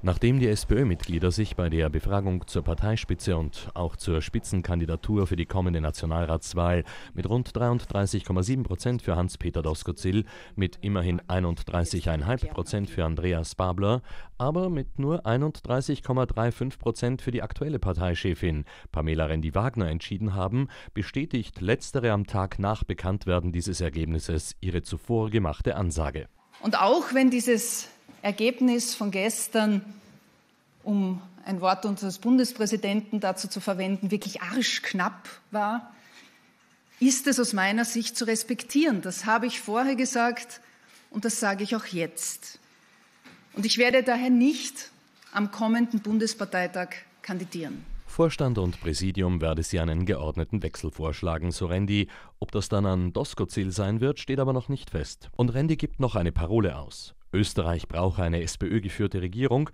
Nachdem die SPÖ-Mitglieder sich bei der Befragung zur Parteispitze und auch zur Spitzenkandidatur für die kommende Nationalratswahl mit rund 33,7 Prozent für Hans-Peter Doskozil, mit immerhin 31,5 Prozent für Andreas Babler, aber mit nur 31,35 Prozent für die aktuelle Parteichefin Pamela Rendi-Wagner entschieden haben, bestätigt letztere am Tag nach Bekanntwerden dieses Ergebnisses ihre zuvor gemachte Ansage. Und auch wenn dieses Ergebnis von gestern, um ein Wort unseres Bundespräsidenten dazu zu verwenden, wirklich arschknapp war, ist es aus meiner Sicht zu respektieren. Das habe ich vorher gesagt und das sage ich auch jetzt. Und ich werde daher nicht am kommenden Bundesparteitag kandidieren. Vorstand und Präsidium werde sie einen geordneten Wechsel vorschlagen, so Randy. Ob das dann an Doskozil sein wird, steht aber noch nicht fest. Und Randy gibt noch eine Parole aus. Österreich brauche eine SPÖ-geführte Regierung,